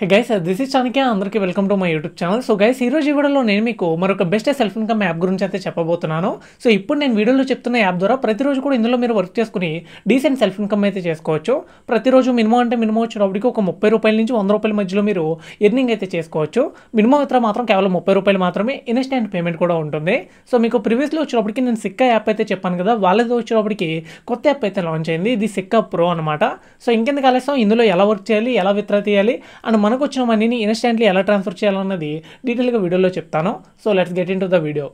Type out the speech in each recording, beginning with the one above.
hey guys this is చానికే అందరికీ welcome to my YouTube channel so guys ఈ రోజు వీడియోలో నేను మీకు మరొక బెస్ట్ సెల్ఫ్ ఇన్కమ్ యాప్ గురించి అయితే చెప్పబోతున్నాను సో ఇప్పుడు నేను వీడియోలో చెప్తున్న యాప్ ద్వారా ప్రతిరోజు కూడా ఇందులో మీరు వర్క్ చేసుకుని డీసెంట్ సెల్ఫ్ ఇన్కమ్ అయితే చేసుకోవచ్చు ప్రతిరోజు మినిమం అంటే మినిమం వచ్చినప్పటికి ఒక ముప్పై రూపాయల నుంచి వంద రూపాయల మధ్యలో మీరు ఎర్నింగ్ అయితే చేసుకోవచ్చు మినిమం ఇతర మాత్రం కేవలం ముప్పై రూపాయలు మాత్రమే ఇన్స్టెంట్ పేమెంట్ కూడా ఉంటుంది సో మీకు ప్రీవియస్లో వచ్చినప్పటికీ నేను సిక్క యాప్ అయితే చెప్పాను కదా వాళ్ళతో వచ్చినప్పటికి కొత్త యాప్ అయితే లాంచ్ అయింది ఇది సిక్క ప్రో అనమాట సో ఇంకెందుకు కలిసాం ఇందులో ఎలా వర్క్ చేయాలి ఎలా విత్ర తీయాలి అండ్ మనకు వచ్చిన మనీని ఇన్స్టెంట్లీ ఎలా ట్రాన్స్ఫర్ చేయాలన్నది డీటెయిల్గా వీడియోలో చెప్తాను so let's get into the video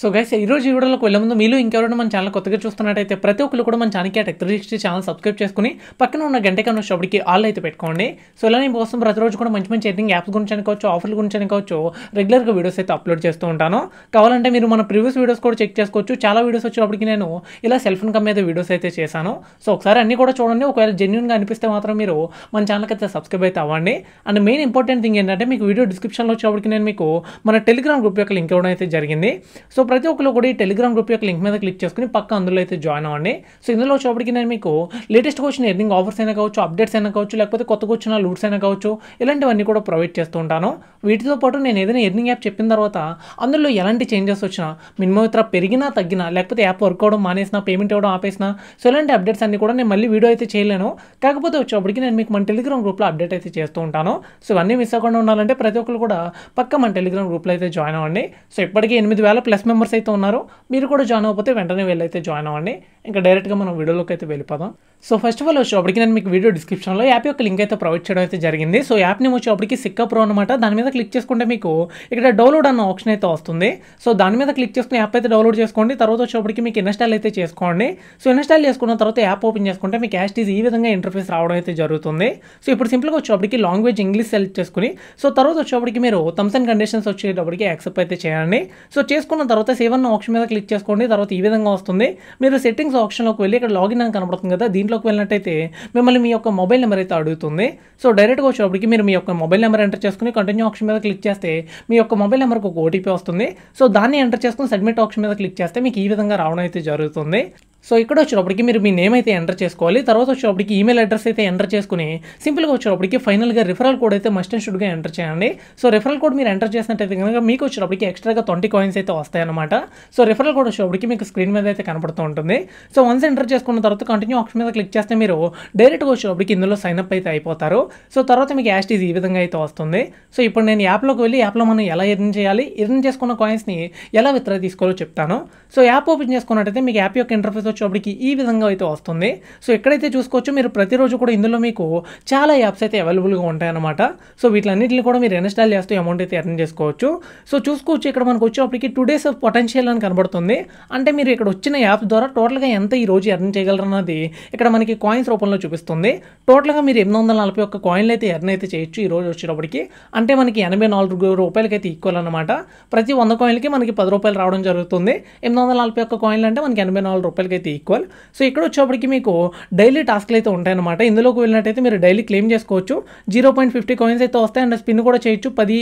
so guys ఈ ఈ వీడియోలోకి వెళ్ళే ముందు మీరు ఇంకెవరైనా మన ఛానల్ కొత్తగా చూస్తున్నట్టయితే ప్రతి ఒక్కరు కూడా మన ఛానల్కి tech three sixty channel subscribe చేసుకుని పక్కన ఉన్న గంట కన్నా షాప్కి ఆల్ అయితే పెట్టుకోండి సో ఇలా నేను కోసం ప్రతిరోజు కూడా మంచి మంచి ఎడింగ్ యాప్స్ గురించి అనుకోవచ్చు ఆఫర్ల గురించి అనుకోవచ్చు రెగ్యులర్గా వీడియోస్ అయితే అప్లోడ్ చేస్తూ ఉంటాను కావాలంటే మీరు మన ప్రీవియస్ వీడియోస్ కూడా చెక్ చేసుకోవచ్చు చాలా వీడియోస్ వచ్చినప్పటికి నేను ఇలా సెల్ఫ్ ఇన్కమ్ మీద వీడియోస్ అయితే చేశాను సో ఒకసారి అన్నీ కూడా చూడండి ఒకవేళ జెన్యున్గా అనిపిస్తే మాత్రం మీరు మన ఛానల్కి అయితే సబ్స్క్రైబ్ అయితే అవ్వండి అండ్ మెయిన్ ఇంపార్టెంట్ థింగ్ ఏంటంటే మీకు వీడియో డిస్క్రిప్షన్లో వచ్చినప్పటికి నేను మీకు మన టెలిగ్రామ్ గ్రూప్ యొక్క లింక్ ఇవ్వడం అయితే జరిగింది సో ప్రతి ఒక్కరు కూడా ఈ టెలిగ్రామ్ గ్రూప్ యొక్క లింక్ మీద క్లిక్ చేసుకుని పక్క అందులో అయితే జాయిన్ అవ్వండి సో ఇందులో వచ్చేప్పటికి నేను మీకు లేటెస్ట్ వచ్చిన ఎర్నింగ్ ఆఫర్స్ అయినా కావచ్చు అప్డేట్స్ అయినా కావచ్చు లేకపోతే కొత్త క్వశ్చన్ లూట్స్ అయినా కావచ్చు ఇలాంటివన్నీ కూడా ప్రొవైడ్ చేస్తూ ఉంటాను వీటితో పాటు నేను ఏదైనా ఎర్నింగ్ యాప్ చెప్పిన తర్వాత అందులో ఎలాంటి చేంజెస్ వచ్చినా మినిమం ఇతర పెరిగినా తగ్గినా లేకపోతే యాప్ వర్క్ అవడం మానేసినా పేమెంట్ ఇవ్వడం ఆపేసినా సో ఇలాంటి అప్డేట్స్ అన్ని కూడా నేను మళ్ళీ వీడియో అయితే చేయలేను కాకపోతే వచ్చేప్పటికి నేను మీకు మన టెలిగ్రామ్ గ్రూప్లో అప్డేట్ అయితే చేస్తూ ఉంటాను సో ఇవన్నీ మిస్ అవ్వకుండా ఉండాలంటే ప్రతి ఒక్కరు కూడా పక్క మన టెలిగ్రామ్ గ్రూప్లో అయితే జాయిన్ అవ్వండి సో ఇప్పటికీ ఎనిమిది వేల ప్లస్ మెంబర్స్ మెంబర్స్ అయితే ఉన్నారో మీరు కూడా జాయిన్ అవ్వకపోతే వెంటనే వెళ్ళైతే జాయిన్ అవ్వండి ఇంకా డైరెక్ట్గా మనం వీడియోలోకి అయితే వెళ్ళిపోదాం సో ఫస్ట్ ఆఫ్ ఆల్ వచ్చేప్పటికి నేను మీకు వీడియో డిస్క్రిప్షన్లో యాప్ యొక్క లింక్ అయితే ప్రొవైడ్ చేయడం అయితే జరిగింది సో యాప్ నేమ్ వచ్చేప్పటికి సిక్క ప్రో అనమాట దాని మీద క్లిక్ చేసుకుంటే మీకు ఇక్కడ డౌన్లోడ్ అన్న ఆప్షన్ అయితే వస్తుంది సో దాని మీద క్లిక్ చేసుకుని యాప్ అయితే డౌన్లోడ్ చేసుకోండి తర్వాత వచ్చేప్పటికి మీకు ఇన్స్టాల్ అయితే చేసుకోండి సో ఇన్స్టాల్ చేసుకున్న తర్వాత యాప్ ఓపెన్ చేసుకుంటే మీకు యాస్టీజ్ ఈ విధంగా ఇంటర్ఫేస్ రావడం అయితే జరుగుతుంది సో ఇప్పుడు సింపుల్గా వచ్చేప్పటికి లాంగ్వేజ్ ఇంగ్లీష్ సెలెక్ట్ చేసుకుని సో తర్వాత వచ్చేప్పటికి మీరు థమ్స్ అండ్ కండిషన్స్ వచ్చేటప్పటికి యాక్సెప్ట్ అయితే చేయండి సో చేసుకున్న తర్వాత తర్వాత అన్న ఆప్షన్ మీద క్లిక్ చేసుకోండి తర్వాత ఈ విధంగా వస్తుంది మీరు సెట్టింగ్స్ ఆప్షన్లోకి వెళ్ళి ఇక్కడ లాగిన్ అని కనబడుతుంది కదా దీంట్లోకి వెళ్ళినట్టయితే మిమ్మల్ని మీ యొక్క మొబైల్ నెంబర్ అయితే అడుగుతుంది సో డైరెక్ట్గా వచ్చేటప్పటికి మీరు మీ యొక్క మొబైల్ నెంబర్ ఎంటర్ చేసుకుని కంటిన్యూ ఆప్షన్ మీద క్లిక్ చేస్తే మీ యొక్క మొబైల్ నెంబర్కి ఒక ఓటీపీ వస్తుంది సో దాన్ని ఎంటర్ చేసుకుని సబ్మిట్ ఆప్షన్ మీద క్లిక్ చేస్తే మీకు ఈ విధంగా రావడం అయితే జరుగుతుంది సో ఇక్కడ వచ్చినప్పటికీ మీరు మీ నేమ్ అయితే ఎంటర్ చేసుకోవాలి తర్వాత వచ్చినప్పటికి ఈమెయిల్ అడ్రస్ అయితే ఎంటర్ చేసుకుని సింపుల్గా వచ్చినప్పటికి ఫైనల్గా రిఫరల్ కోడ్ అయితే మస్ట్ అండ్ షుడ్గా ఎంటర్ చేయండి సో రిఫరల్ కోడ్ మీరు ఎంటర్ చేసినట్టయితే కనుక మీకు వచ్చినప్పటికి ఎక్స్ట్రాగా ట్వంటీ కాయిన్స్ అయితే వస్తాయన్నమాట సో రిఫరల్ కోడ్ వచ్చినప్పటికి మీకు స్క్రీన్ మీద అయితే కనపడుతూ ఉంటుంది సో వన్స్ ఎంటర్ చేసుకున్న తర్వాత కంటిన్యూ ఆప్షన్ మీద క్లిక్ చేస్తే మీరు డైరెక్ట్గా వచ్చినప్పటికి ఇందులో సైన్అప్ అయితే అయిపోతారు సో తర్వాత మీకు యాస్ట్ ఈ విధంగా అయితే వస్తుంది సో ఇప్పుడు నేను యాప్లోకి వెళ్ళి యాప్లో మనం ఎలా ఎర్న్ చేయాలి ఎర్న్ చేసుకున్న కాయిన్స్ని ఎలా విత్ర తీసుకోవాలో చెప్తాను సో యాప్ ఓపెన్ చేసుకున్నట్టయితే మీకు యాప్ యొక్క ఇంటర్ఫేస్ వచ్చేప్పటికి ఈ విధంగా అయితే వస్తుంది సో ఎక్కడైతే చూసుకోవచ్చు మీరు ప్రతిరోజు కూడా ఇందులో మీకు చాలా యాప్స్ అయితే అవైలబుల్గా ఉంటాయన్నమాట సో వీటిలన్నింటిని కూడా మీరు ఇన్స్టాల్ చేస్తూ అమౌంట్ అయితే ఎర్న్ చేసుకోవచ్చు సో చూసుకోవచ్చు ఇక్కడ మనకు వచ్చేటప్పటికి టూ డేస్ ఆఫ్ పొటెన్షియల్ అని కనబడుతుంది అంటే మీరు ఇక్కడ వచ్చిన యాప్ ద్వారా టోటల్గా ఎంత ఈ రోజు ఎర్న్ అన్నది ఇక్కడ మనకి కాయిన్స్ రూపంలో చూపిస్తుంది టోటల్గా మీరు ఎనిమిది వందల నలభై ఒక్క కాయిన్లు అయితే ఎర్న్ అయితే చేయొచ్చు ఈ రోజు వచ్చేటప్పటికి అంటే మనకి ఎనభై నాలుగు రూపాయలకి అయితే ఈక్వల్ అనమాట ప్రతి వంద కాయిన్కి మనకి పది రూపాయలు రావడం జరుగుతుంది ఎనిమిది వందల నలభై ఒక్క కాయిన్లు అంటే మనకి ఎనభై నాలుగు రూపాయలకి అయితే ఈక్వల్ సో ఇక్కడ వచ్చేప్పటికి మీకు డైలీ టాస్క్లు అయితే ఉంటాయన్నమాట ఇందులోకి వెళ్ళినట్టయితే మీరు డైలీ క్లెయిమ్ చేసుకోవచ్చు జీరో పాయింట్ ఫిఫ్టీ కాయిన్స్ అయితే వస్తాయి అండ్ స్పిన్ కూడా చేయొచ్చు పది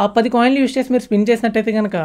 ఆ పది కాయిన్లు యూస్ చేసి మీరు స్పిన్ చేసినట్టయితే కనుక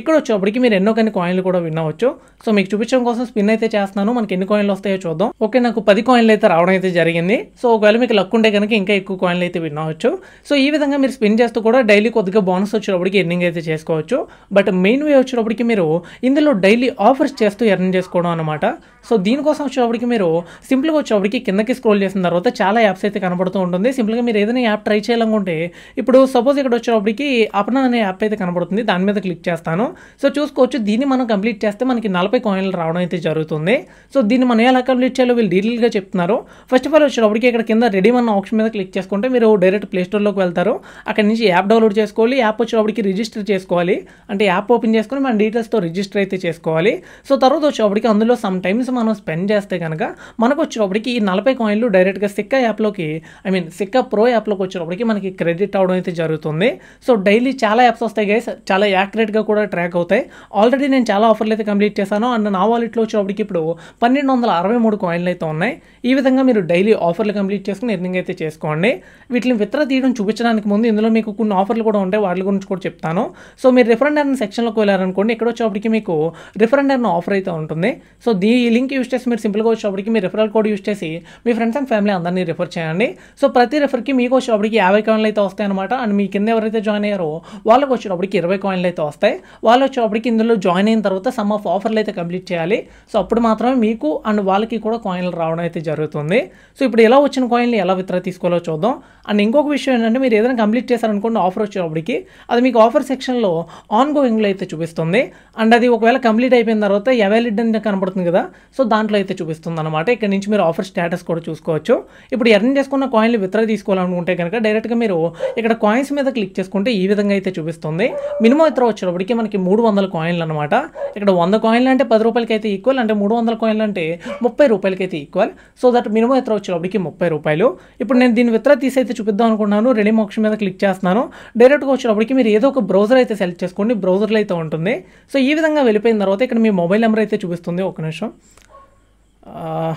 ఇక్కడ వచ్చేప్పటికి మీరు ఎన్నో కొన్ని కాయిన్లు కూడా విన్ అవ్వచ్చు సో మీకు చూపించడం కోసం స్పిన్ అయితే చేస్తున్నాను మనకి ఎన్ని కాయిన్లు వస్తాయో చూద్దాం ఓకే నాకు పది కాయిన్లు అయితే రావడం అయితే జరిగింది సో ఒకవేళ మీకు లక్ ఉంటే కనుక ఇంకా ఎక్కువ కాయిన్లు అయితే విన్ అవ్వచ్చు సో ఈ విధంగా మీరు స్పిన్ చేస్తూ కూడా డైలీ కొద్దిగా బోనస్ వచ్చేటప్పటికి ఎర్నింగ్ అయితే చేసుకోవచ్చు బట్ మెయిన్ వే వచ్చేటప్పటికి మీరు ఇందులో డైలీ ఆఫర్స్ చేస్తూ ఎర్నింగ్ చేసుకోవడం అనమాట సో దీనికోసం వచ్చేటప్పటికి మీరు సింపుల్గా వచ్చేటప్పటికి కిందకి స్క్రోల్ చేసిన తర్వాత చాలా యాప్స్ అయితే కనబడుతూ ఉంటుంది సింపుల్గా మీరు ఏదైనా యాప్ ట్రై చేయాలనుకుంటే ఇప్పుడు సపోజ్ ఇక్కడ వచ్చేటప్పటికి అప్నా అనే యాప్ అయితే కనబడుతుంది దాని మీద క్లిక్ చేస్తాను సో చూసుకోవచ్చు దీన్ని మనం కంప్లీట్ చేస్తే మనకి నలభై కాయిన్లు రావడం అయితే జరుగుతుంది సో దీన్ని మనం ఎలా కంప్లీట్ చేయాలో వీళ్ళు డీటెయిల్గా చెప్తున్నారు ఫస్ట్ ఆఫ్ ఆల్ వచ్చేటప్పటికి ఇక్కడ కింద రెడీ మన ఆప్షన్ మీద క్లిక్ చేసుకుంటే మీరు డైరెక్ట్ స్టోర్లోకి వెళ్తారు అక్కడ నుంచి యాప్ డౌన్లోడ్ చేసుకోవాలి యాప్ వచ్చేటప్పటికి రిజిస్టర్ చేసుకోవాలి అంటే యాప్ ఓపెన్ చేసుకుని మన డీటెయిల్స్తో రిజిస్టర్ అయితే చేసుకోవాలి సో తర్వాత వచ్చేటప్పటికి అందులో సమ్ టైమ్స్ మనం స్పెండ్ చేస్తే కనుక మనకు వచ్చేటప్పటికి ఈ నలభై కాయిన్లు డైరెక్ట్గా సిక్కా యాప్లోకి ఐ మీన్ సిక్కా ప్రో యాప్లోకి వచ్చేటప్పటికి మనకి క్రెడిట్ అవడం అయితే జరుగుతుంది సో డైలీ చాలా యాప్స్ వస్తాయి గైస్ చాలా యాక్యురేట్గా కూడా ట్రాక్ అవుతాయి ఆల్రెడీ నేను చాలా ఆఫర్లు అయితే కంప్లీట్ చేశాను అండ్ నా వాలెట్లో వచ్చేటప్పటికి ఇప్పుడు పన్నెండు వందల అరవై మూడు కాయిన్లు అయితే ఉన్నాయి ఈ విధంగా మీరు డైలీ ఆఫర్లు కంప్లీట్ చేసుకుని ఎర్నింగ్ అయితే చేసుకోండి వీటిని విత్ర తీయడం చూపించడానికి ముందు ఇందులో మీకు కొన్ని ఆఫర్లు కూడా ఉంటాయి వాటి గురించి కూడా చెప్తాను సో మీరు రిఫరెండ్ అన్న సెక్షన్లోకి వెళ్ళారనుకోండి ఇక్కడ వచ్చేటప్పటికి మీకు రిఫరెండ్ అన్న ఆఫర్ అయితే ఉంటుంది సో దీని ఈ లింక్ యూస్ చేసి మీరు సింపుల్గా వచ్చేప్పటికి మీ రిఫరల్ కోడ్ యూస్ చేసి మీ ఫ్రెండ్స్ అండ్ ఫ్యామిలీ అందరినీ రిఫర్ చేయండి సో ప్రతి రిఫర్కి మీకు వచ్చేటప్పటికి యాభై కాయిన్లు అయితే వస్తాయన్నమాట అండ్ మీ కింద ఎవరైతే జాయిన్ అయ్యారో వాళ్ళకి వచ్చేటప్పటికి ఇరవై కాయిన్లు అయితే వస్తాయి వాళ్ళు వచ్చేటప్పటికి ఇందులో జాయిన్ అయిన తర్వాత సమ్ ఆఫ్ ఆఫర్లు అయితే కంప్లీట్ చేయాలి సో అప్పుడు మాత్రమే మీకు అండ్ వాళ్ళకి కూడా కాయిన్లు రావడం అయితే జరుగుతుంది సో ఇప్పుడు ఎలా వచ్చిన కాయిన్లు ఎలా విత్రా తీసుకోవాలో చూద్దాం అండ్ ఇంకొక విషయం ఏంటంటే మీరు ఏదైనా కంప్లీట్ చేశారనుకోండి ఆఫర్ వచ్చేటప్పటికి అది మీకు ఆఫర్ సెక్షన్లో ఆన్ గోయింగ్లో అయితే చూపిస్తుంది అండ్ అది ఒకవేళ కంప్లీట్ అయిపోయిన తర్వాత అవైలిడ్ అని కనబడుతుంది కదా సో దాంట్లో అయితే చూపిస్తుంది అనమాట ఇక్కడ నుంచి మీరు ఆఫర్ స్టేటస్ కూడా చూసుకోవచ్చు ఇప్పుడు ఎర్న్ చేసుకున్న కాయిన్లు విత్డ్రా తీసుకోవాలనుకుంటే కనుక డైరెక్ట్గా మీరు ఇక్కడ కాయిన్స్ మీద క్లిక్ చేసుకుంటే ఈ విధంగా అయితే చూపిస్తుంది మినిమం ఇతర వచ్చినప్పటికీ మనకి మూడు వందల కాయిన్లు అనమాట ఇక్కడ వంద కాయిన్లు అంటే పది రూపాయలకి అయితే ఈక్వల్ అంటే మూడు వందల కాయిన్లు అంటే ముప్పై రూపాయలకి అయితే ఈక్వల్ సో దట్ మినిమం ఇతర వచ్చినప్పటికీ ముప్పై రూపాయలు ఇప్పుడు నేను దీని విత్డ్రా తీసి అయితే చూపిద్దాం అనుకున్నాను రెడీ మోక్షన్ మీద క్లిక్ చేస్తున్నాను డైరెక్ట్గా వచ్చినప్పటికీ మీరు ఏదో ఒక బ్రౌజర్ అయితే సెలెక్ట్ చేసుకోండి బ్రౌజర్లో అయితే ఉంటుంది సో ఈ విధంగా వెళ్ళిపోయిన తర్వాత ఇక్కడ మీ మొబైల్ నెంబర్ అయితే చూపిస్తుంది ఒక నిమిషం నిమిషం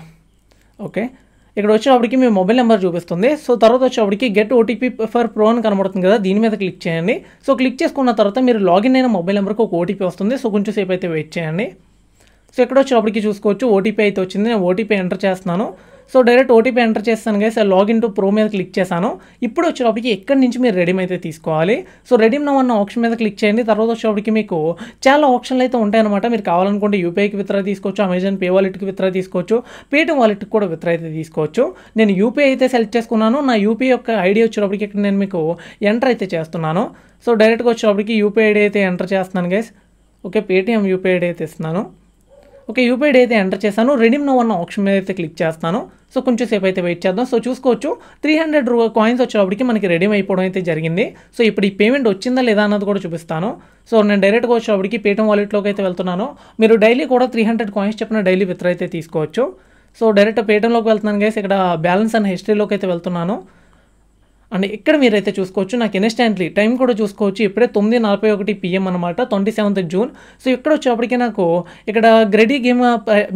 ఓకే ఇక్కడ వచ్చినప్పటికీ మీ మొబైల్ నెంబర్ చూపిస్తుంది సో తర్వాత వచ్చేప్పటికి గెట్ ఓటీపీ ఫర్ ప్రో అని కనబడుతుంది కదా దీని మీద క్లిక్ చేయండి సో క్లిక్ చేసుకున్న తర్వాత మీరు లాగిన్ అయిన మొబైల్ నెంబర్కి ఒక ఓటీపీ వస్తుంది సో కొంచెం సేపు అయితే వెయిట్ చేయండి సో ఎక్కడ వచ్చేటప్పటికి చూసుకోవచ్చు ఓటీపీ అయితే వచ్చింది నేను ఓటీపీ ఎంటర్ చేస్తున్నాను సో డైరెక్ట్ ఓటీపీ ఎంటర్ చేస్తాను గైస్ లాగిన్ టు ప్రో మీద క్లిక్ చేశాను ఇప్పుడు వచ్చేటప్పటికి ఎక్కడి నుంచి మీరు రెడీమ్ అయితే తీసుకోవాలి సో రెడీమ్ నవ్ అన్న ఆప్షన్ మీద క్లిక్ చేయండి తర్వాత వచ్చేటప్పటికి మీకు చాలా ఆప్షన్లు అయితే ఉంటాయన్నమాట మీరు కావాలనుకుంటే యూపీఐకి విత్ర తీసుకోవచ్చు అమెజాన్ పే వాలెట్కి విత్ర తీసుకోవచ్చు పేటీఎం వాలెట్కి కూడా విత్ర అయితే తీసుకోవచ్చు నేను యూపీఐ అయితే సెలెక్ట్ చేసుకున్నాను నా యూపీఐ యొక్క ఐడి వచ్చేటప్పటికి ఇక్కడ నేను మీకు ఎంటర్ అయితే చేస్తున్నాను సో డైరెక్ట్గా వచ్చేటప్పటికి యూపీఐ ఐడి అయితే ఎంటర్ చేస్తున్నాను guys okay Paytm UPI ID అయితే ఇస్తున్నాను ఓకే యూపీఐ అయితే ఎంటర్ చేశాను రెడీమ్ నో అన్న ఆప్షన్ మీద అయితే క్లిక్ చేస్తాను సో కొంచెం సేపు అయితే వెయిట్ చేద్దాం సో చూసుకోవచ్చు త్రీ హండ్రెడ్ కాయిన్స్ వచ్చేటప్పటికి మనకి రెడీమ్ అయిపోవడం అయితే జరిగింది సో ఇప్పుడు ఈ పేమెంట్ వచ్చిందా లేదా అన్నది కూడా చూపిస్తాను సో నేను డైరెక్ట్గా వచ్చేటప్పటికి పేటీఎం వాలెట్లోకి అయితే వెళ్తున్నాను మీరు డైలీ కూడా త్రీ హండ్రెడ్ కాయిన్స్ చెప్పిన డైలీ విత్ర అయితే తీసుకోవచ్చు సో డైరెక్ట్ పేటీఎంలోకి వెళ్తున్నాను గైస్ ఇక్కడ బ్యాలెన్స్ అండ్ హిస్టరీలోకి అయితే వెళ్తున్నాను అండ్ ఇక్కడ మీరైతే చూసుకోవచ్చు నాకు ఇన్స్టాంట్లీ టైం కూడా చూసుకోవచ్చు ఇప్పుడే తొమ్మిది నలభై ఒకటి పిఎం అనమాట ట్వంటీ సెవెంత్ జూన్ సో ఇక్కడ వచ్చేప్పటికీ నాకు ఇక్కడ greedy game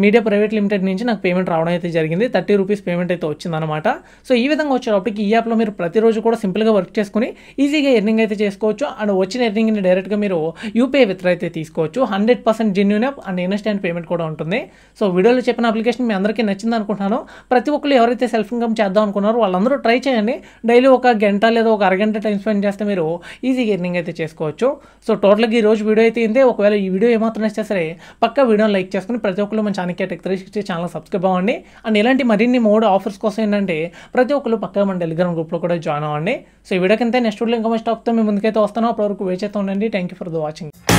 media private limited నుంచి నాకు పేమెంట్ రావడం అయితే జరిగింది థర్టీ రూపీస్ పేమెంట్ అయితే వచ్చిందనమాట సో ఈ విధంగా వచ్చేటప్పటికి ఈ యాప్లో మీరు ప్రతిరోజు కూడా సింపుల్గా వర్క్ చేసుకుని ఈజీగా ఎర్నింగ్ అయితే చేసుకోవచ్చు అండ్ వచ్చిన ఎర్నింగ్ని డైరెక్ట్గా మీరు యూపీఐ విత్ర అయితే తీసుకోవచ్చు hundred percent genuine app and instant payment కూడా ఉంటుంది సో వీడియోలో చెప్పిన అప్లికేషన్ మీ అందరికీ నచ్చింది అనుకుంటున్నాను ప్రతి ఒక్కరు ఎవరైతే సెల్ఫ్ ఇన్కమ్ చేద్దాం అనుకున్నారో వాళ్ళందరూ ట్రై చేయండి డైలీ ఒక గంట లేదా ఒక అరగంట టైం స్పెండ్ చేస్తే మీరు ఈజీగా ఎర్నింగ్ అయితే చేసుకోవచ్చు సో టోటల్గా ఈ రోజు వీడియో అయితే ఇంతే ఒకవేళ ఈ వీడియో ఏమాత్రం ఇస్తే సరే పక్క వీడియోని లైక్ చేసుకుని ప్రతి ఒక్కరు మన channel tech three sixty channel subscribe అవ్వండి అండ్ ఇలాంటి మరిన్ని మోడ్ ఆఫర్స్ కోసం ఏంటంటే ప్రతి ఒక్కరు పక్క మన టెలిగ్రామ్ గ్రూప్లో కూడా జాయిన్ అవ్వండి సో ఈ వీడియోకి అంతే నెక్స్ట్ వీడియో ఇంకా మంచి టాక్తో మేము ముందుకైతే వస్తాను అప్పటివరకు వేచేస్తూ ఉండండి thank you for the watching